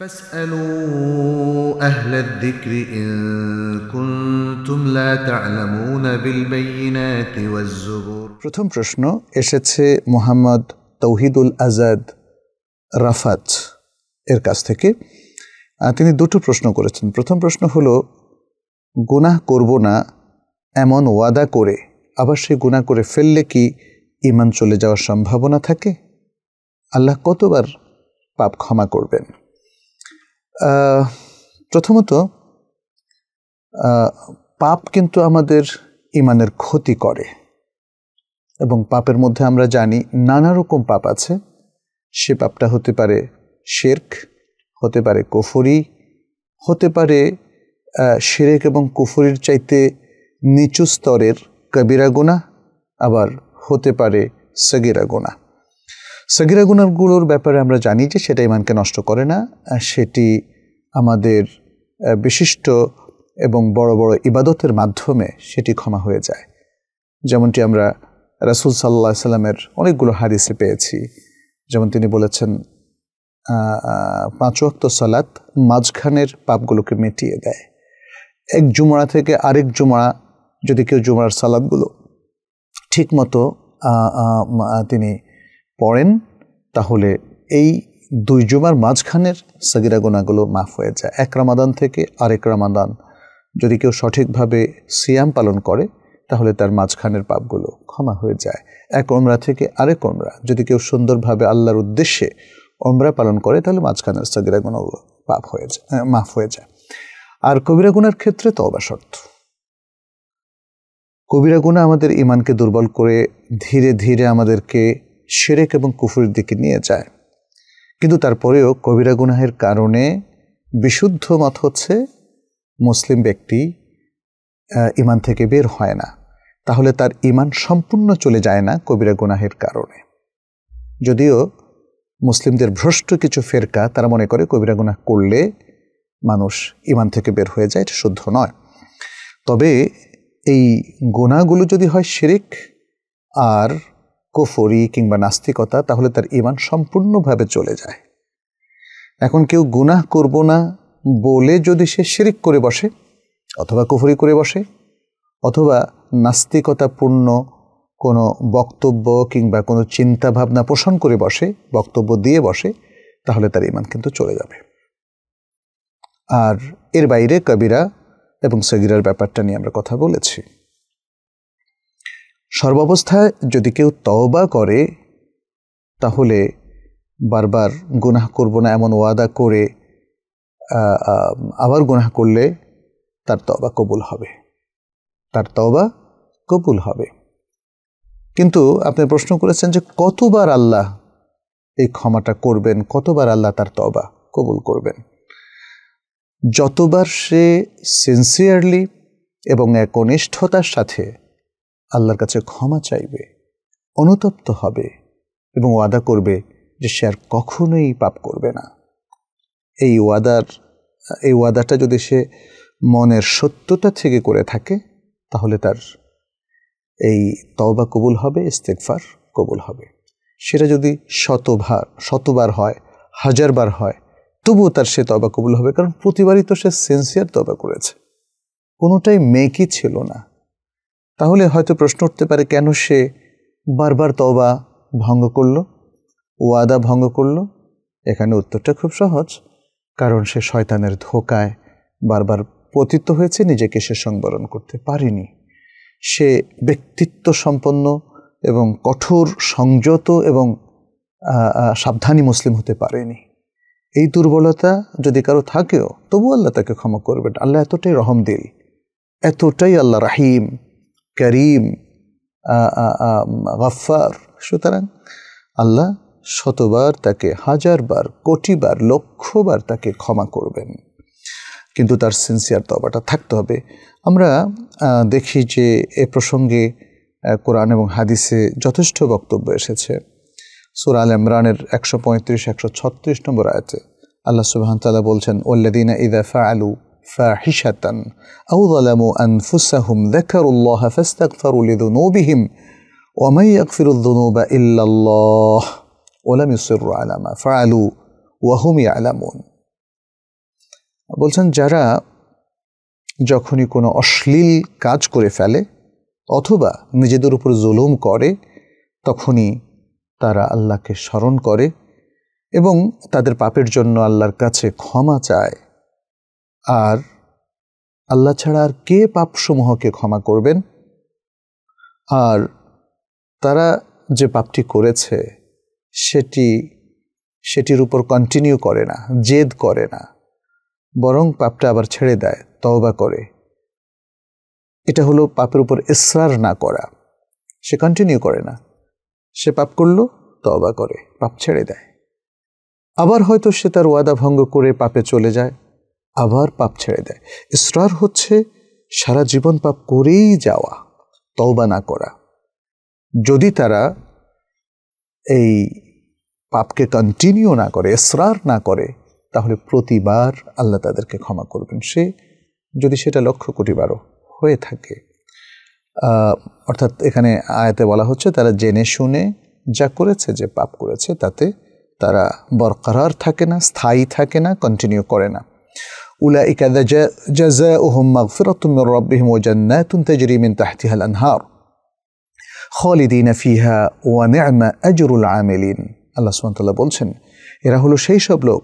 فاسألوا أهل الذكر إن كنتم لا تعلمون بالبينات প্রথম প্রশ্ন এসেছে মোহাম্মদ তৌহিদুল আজাদ রাফাত এর কাছ থেকে তিনি দুটো প্রশ্ন করেছেন প্রথম প্রশ্ন হলো গুনাহ করব না এমন ওয়াদা করে আবার সে গুনাহ করে ফেললে কি ইমান চলে যাওয়ার সম্ভাবনা থাকে আল্লাহ কতবার পাপ ক্ষমা করবেন প্রথমত পাপ কিন্তু আমাদের ইমানের ক্ষতি করে এবং পাপের মধ্যে আমরা জানি নানা রকম পাপ আছে সে পাপটা হতে পারে শেরক হতে পারে কুফরি হতে পারে শেরেক এবং কুফরির চাইতে নিচু স্তরের কবিরা গোনা আবার হতে পারে সগিরা গোনা সগিরা গুণাগুলোর ব্যাপারে আমরা জানি যে সেটা ইমানকে নষ্ট করে না সেটি আমাদের বিশিষ্ট এবং বড় বড় ইবাদতের মাধ্যমে সেটি ক্ষমা হয়ে যায় যেমনটি আমরা রাসুল সাল্লা সাল্লামের অনেকগুলো হাদিসে পেয়েছি যেমন তিনি বলেছেন পাঁচ অক্ত সালাত মাঝখানের পাপগুলোকে মিটিয়ে দেয় এক জুমড়া থেকে আরেক জুমড়া যদি কেউ জুমড়ার সালাদগুলো ঠিক মতো তিনি পড়েন তাহলে এই দুই জুমার মাঝখানের সাগিরা গোনাগুলো মাফ হয়ে যায় এক রামাদান থেকে আরেক রামাদান যদি কেউ সঠিকভাবে সিয়াম পালন করে তাহলে তার মাঝখানের পাপগুলো ক্ষমা হয়ে যায় এক ওমরা থেকে আরেক ওমরা যদি কেউ সুন্দরভাবে আল্লাহর উদ্দেশ্যে ওমরা পালন করে তাহলে মাঝখানের সাগিরা গোনাগুলো পাপ হয়ে যায় হ্যাঁ, মাফ হয়ে যায় আর কবিরা গুনার ক্ষেত্রে তো শর্ত কবিরা গুণা আমাদের ইমানকে দুর্বল করে ধীরে ধীরে আমাদেরকে সেরেক এবং কুফুরের দিকে নিয়ে যায় কিন্তু তারপরেও কবিরা গুনাহের কারণে বিশুদ্ধ মত হচ্ছে মুসলিম ব্যক্তি ইমান থেকে বের হয় না তাহলে তার ইমান সম্পূর্ণ চলে যায় না কবিরা গুনাহের কারণে যদিও মুসলিমদের ভ্রষ্ট কিছু ফেরকা তারা মনে করে কবিরা গুনাহ করলে মানুষ ইমান থেকে বের হয়ে যায় এটা শুদ্ধ নয় তবে এই গোনাগুলো যদি হয় শিরিক আর কুফরি কিংবা নাস্তিকতা তাহলে তার ইমান সম্পূর্ণভাবে চলে যায় এখন কেউ গুনাহ করব না বলে যদি সে শিরিক করে বসে অথবা কুফরি করে বসে অথবা নাস্তিকতাপূর্ণ কোনো বক্তব্য কিংবা কোনো চিন্তা ভাবনা পোষণ করে বসে বক্তব্য দিয়ে বসে তাহলে তার ইমান কিন্তু চলে যাবে আর এর বাইরে কবিরা এবং সগিরার ব্যাপারটা নিয়ে আমরা কথা বলেছি সর্বাবস্থায় যদি কেউ তওবা করে তাহলে বারবার গুনাহ করব না এমন ওয়াদা করে আবার গুনাহ করলে তার তওবা কবুল হবে তার তওবা কবুল হবে কিন্তু আপনি প্রশ্ন করেছেন যে কতবার আল্লাহ এই ক্ষমাটা করবেন কতবার আল্লাহ তার তবা কবুল করবেন যতবার সে সিনসিয়ারলি এবং একনিষ্ঠতার সাথে আল্লাহর কাছে ক্ষমা চাইবে অনুতপ্ত হবে এবং ওয়াদা করবে যে সে আর কখনোই পাপ করবে না এই ওয়াদার এই ওয়াদাটা যদি সে মনের সত্যতা থেকে করে থাকে তাহলে তার এই তওবা কবুল হবে ইস্তেকফার কবুল হবে সেটা যদি শতভার শতবার হয় হাজারবার হয় তবুও তার সে তবা কবুল হবে কারণ প্রতিবারই তো সে সিনসিয়ার তবা করেছে কোনোটাই মেকি ছিল না তাহলে হয়তো প্রশ্ন উঠতে পারে কেন সে বারবার তবা ভঙ্গ করল ওয়াদা ভঙ্গ করল এখানে উত্তরটা খুব সহজ কারণ সে শয়তানের ধোকায় বারবার পতিত হয়েছে নিজেকে সে সংবরণ করতে পারেনি সে ব্যক্তিত্ব সম্পন্ন এবং কঠোর সংযত এবং সাবধানী মুসলিম হতে পারেনি এই দুর্বলতা যদি কারো থাকেও তবু আল্লাহ তাকে ক্ষমা করবেন আল্লাহ এতটাই রহম দিল এতটাই আল্লাহ রাহিম করিম গফার সুতরাং আল্লাহ শতবার তাকে হাজারবার কোটিবার লক্ষবার তাকে ক্ষমা করবেন কিন্তু তার সিনসিয়ার তবাটা থাকতে হবে আমরা দেখি যে এ প্রসঙ্গে কোরআন এবং হাদিসে যথেষ্ট বক্তব্য এসেছে সুরাল ইমরানের একশো পঁয়ত্রিশ একশো ছত্রিশ নম্বর আয়তে আল্লাহ সুবাহতাল্লাহ বলছেন ওল্লাদিনা ইদাফা আলু فاحشة أو ظلموا أنفسهم ذكروا الله فاستغفروا لذنوبهم ومن يغفر الذنوب إلا الله ولم يصروا على ما فعلوا وهم يعلمون বলছেন যারা যখনই কোনো অশ্লীল কাজ করে ফেলে অথবা নিজেদের উপর জুলুম করে তখনই তারা আল্লাহকে স্মরণ করে এবং তাদের পাপের জন্য আল্লাহর কাছে ক্ষমা চায় আর আল্লাহ ছাড়া আর কে পাপসমূহকে ক্ষমা করবেন আর তারা যে পাপটি করেছে সেটি সেটির উপর কন্টিনিউ করে না জেদ করে না বরং পাপটা আবার ছেড়ে দেয় তওবা করে এটা হলো পাপের উপর ইসরার না করা সে কন্টিনিউ করে না সে পাপ করলো তওবা করে পাপ ছেড়ে দেয় আবার হয়তো সে তার ওয়াদা ভঙ্গ করে পাপে চলে যায় আবার পাপ ছেড়ে দেয় ইসরার হচ্ছে সারা জীবন পাপ করেই যাওয়া তওবা না করা যদি তারা এই পাপকে কন্টিনিউ না করে এসরার না করে তাহলে প্রতিবার আল্লাহ তাদেরকে ক্ষমা করবেন সে যদি সেটা লক্ষ কোটিবারও হয়ে থাকে অর্থাৎ এখানে আয়াতে বলা হচ্ছে তারা জেনে শুনে যা করেছে যে পাপ করেছে তাতে তারা বরকরার থাকে না স্থায়ী থাকে না কন্টিনিউ করে না أولئك جزاؤهم مغفرة من ربهم وجنات تجري من تحتها الأنهار خالدين فيها ونعم أجر العاملين আল্লাহ সুবহানাহু বলছেন এরা হলো সেই সব লোক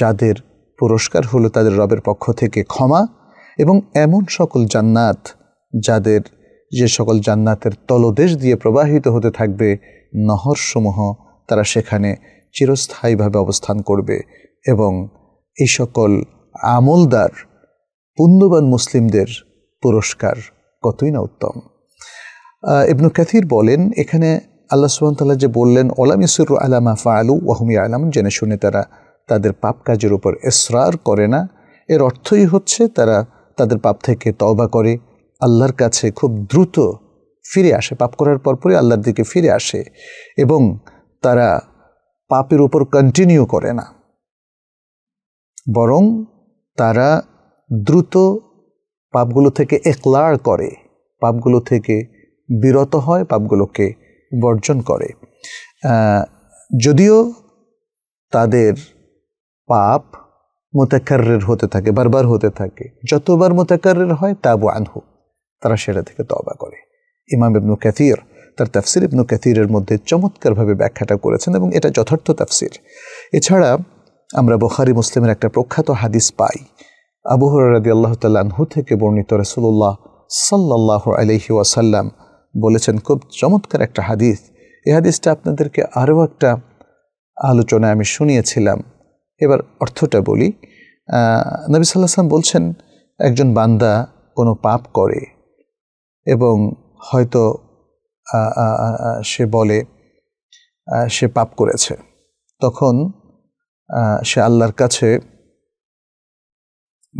যাদের পুরস্কার হলো তাদের রবের পক্ষ থেকে ক্ষমা এবং এমন সকল জান্নাত যাদের যে সকল জান্নাতের তলদেশ দিয়ে প্রবাহিত হতে থাকবে নহরসমূহ তারা সেখানে চিরস্থায়ীভাবে অবস্থান করবে এবং এই সকল আমলদার পুণ্যবান মুসলিমদের পুরস্কার কতই না উত্তম ইবনু কাথির বলেন এখানে আল্লাহ তাল্লাহ যে বললেন ওলাম ইসুর আলামা আলু ওয়াহুমি আলাম জেনে শুনে তারা তাদের পাপ কাজের উপর এসরার করে না এর অর্থই হচ্ছে তারা তাদের পাপ থেকে তওবা করে আল্লাহর কাছে খুব দ্রুত ফিরে আসে পাপ করার পরপরই আল্লাহর দিকে ফিরে আসে এবং তারা পাপের উপর কন্টিনিউ করে না বরং তারা দ্রুত পাপগুলো থেকে একলার করে পাপগুলো থেকে বিরত হয় পাপগুলোকে বর্জন করে যদিও তাদের পাপ মোতাকারের হতে থাকে বারবার হতে থাকে যতবার মোতাকারের হয় তা আনহু তারা সেটা থেকে তবা করে ইমাম ইবনু ক্যাথির তার তাফসির ইবনু ক্যাথিরের মধ্যে চমৎকারভাবে ব্যাখ্যাটা করেছেন এবং এটা যথার্থ তাফসির এছাড়া আমরা বখারি মুসলিমের একটা প্রখ্যাত হাদিস পাই আবু হরাদি আল্লাহ তাল্লাহু থেকে বর্ণিত রসুল্লাহ সাল্লাহ আলহি ওয়াসাল্লাম বলেছেন খুব চমৎকার একটা হাদিস এই হাদিসটা আপনাদেরকে আরও একটা আলোচনায় আমি শুনিয়েছিলাম এবার অর্থটা বলি নবী সাল্লাহাম বলছেন একজন বান্দা কোনো পাপ করে এবং হয়তো সে বলে সে পাপ করেছে তখন সে আল্লাহর কাছে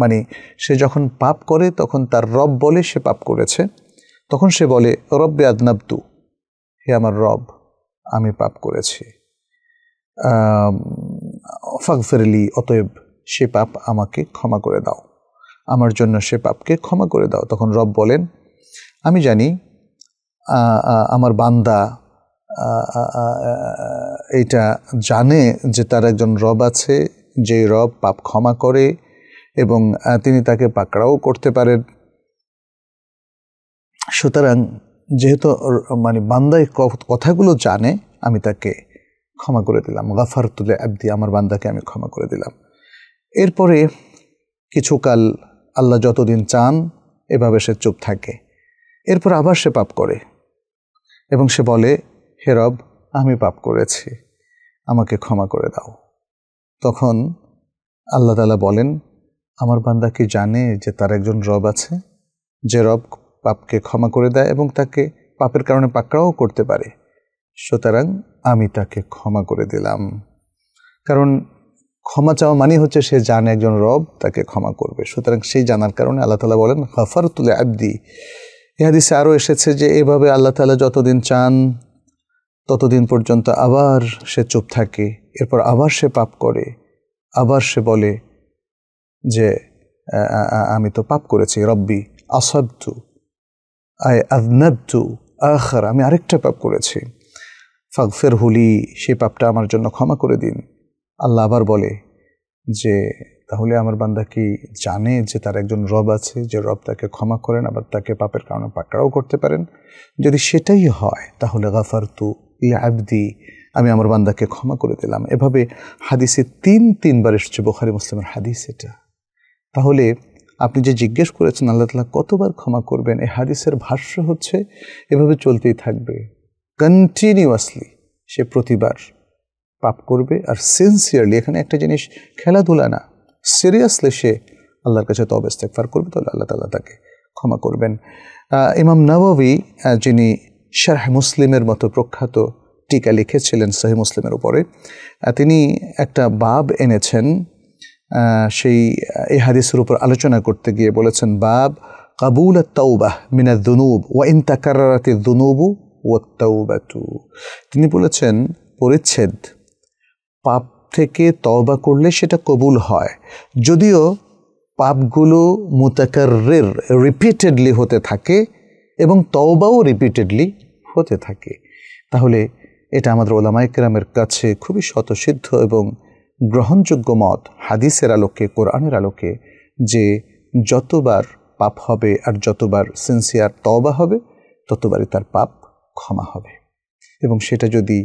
মানে সে যখন পাপ করে তখন তার রব বলে সে পাপ করেছে তখন সে বলে রব্বে আদনাব্দু হে আমার রব আমি পাপ করেছি ফাগফেরলি অতএব সে পাপ আমাকে ক্ষমা করে দাও আমার জন্য সে পাপকে ক্ষমা করে দাও তখন রব বলেন আমি জানি আমার বান্দা এটা জানে যে তার একজন রব আছে যে রব পাপ ক্ষমা করে এবং তিনি তাকে পাকড়াও করতে পারেন সুতরাং যেহেতু মানে বান্দাই কথাগুলো জানে আমি তাকে ক্ষমা করে দিলাম গাফার তুলে আব্দি আমার বান্দাকে আমি ক্ষমা করে দিলাম এরপরে কিছুকাল আল্লাহ যতদিন চান এভাবে সে চুপ থাকে এরপর আবার সে পাপ করে এবং সে বলে হে রব আমি পাপ করেছি আমাকে ক্ষমা করে দাও তখন আল্লাহ তালা বলেন আমার বান্দা কি জানে যে তার একজন রব আছে যে রব পাপকে ক্ষমা করে দেয় এবং তাকে পাপের কারণে পাকড়াও করতে পারে সুতরাং আমি তাকে ক্ষমা করে দিলাম কারণ ক্ষমা চাওয়া মানে হচ্ছে সে জানে একজন রব তাকে ক্ষমা করবে সুতরাং সেই জানার কারণে আল্লাহ তালা বলেন হফার তুলে আব্দি ইহাদিসে আরও এসেছে যে এভাবে আল্লাহ তালা যতদিন চান ততদিন পর্যন্ত আবার সে চুপ থাকে এরপর আবার সে পাপ করে আবার সে বলে যে আমি তো পাপ করেছি রব্বি আসাবতু আয় আদনাবতু আখর আমি আরেকটা পাপ করেছি ফাগফের হুলি সে পাপটা আমার জন্য ক্ষমা করে দিন আল্লাহ আবার বলে যে তাহলে আমার বান্দা কি জানে যে তার একজন রব আছে যে রব তাকে ক্ষমা করেন আবার তাকে পাপের কারণে পাকড়াও করতে পারেন যদি সেটাই হয় তাহলে গাফার তু ই আবদি আমি আমার বান্দাকে ক্ষমা করে দিলাম এভাবে হাদিসে তিন তিনবার এসেছে বোখারি মুসলিমের হাদিস এটা তাহলে আপনি যে জিজ্ঞেস করেছেন আল্লাহ তালা কতবার ক্ষমা করবেন এই হাদিসের ভাষ্য হচ্ছে এভাবে চলতেই থাকবে কন্টিনিউয়াসলি সে প্রতিবার পাপ করবে আর সিনসিয়ারলি এখানে একটা জিনিস খেলাধুলা না সিরিয়াসলি সে আল্লাহর কাছে তবে ইস্তেকফার করবে তাহলে আল্লাহ তালা তাকে ক্ষমা করবেন ইমাম নবাবি যিনি শাহ মুসলিমের মতো প্রখ্যাত টিকা লিখেছিলেন সহি মুসলিমের উপরে তিনি একটা বাব এনেছেন সেই এ হাদিসের উপর আলোচনা করতে গিয়ে বলেছেন বাব কাবুল তাওবাহ মিনা দুনুব ওয়া ইন্তাকারাতে দুনুবু ও তাওবাতু তিনি বলেছেন পরিচ্ছেদ পাপ থেকে তওবা করলে সেটা কবুল হয় যদিও পাপগুলো মুতাকারের রিপিটেডলি হতে থাকে এবং তওবাও রিপিটেডলি হতে থাকে তাহলে এটা আমাদের ওলামাইকরামের কাছে খুবই স্বতঃসিদ্ধ এবং গ্রহণযোগ্য মত হাদিসের আলোকে কোরআনের আলোকে যে যতবার পাপ হবে আর যতবার সিনসিয়ার তওবা হবে ততবারই তার পাপ ক্ষমা হবে এবং সেটা যদি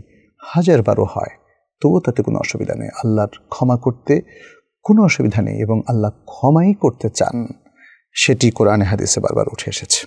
হাজারবারও হয় তবুও তাতে কোনো অসুবিধা নেই আল্লাহর ক্ষমা করতে কোনো অসুবিধা নেই এবং আল্লাহ ক্ষমাই করতে চান সেটি কোরআনে হাদিসে বারবার উঠে এসেছে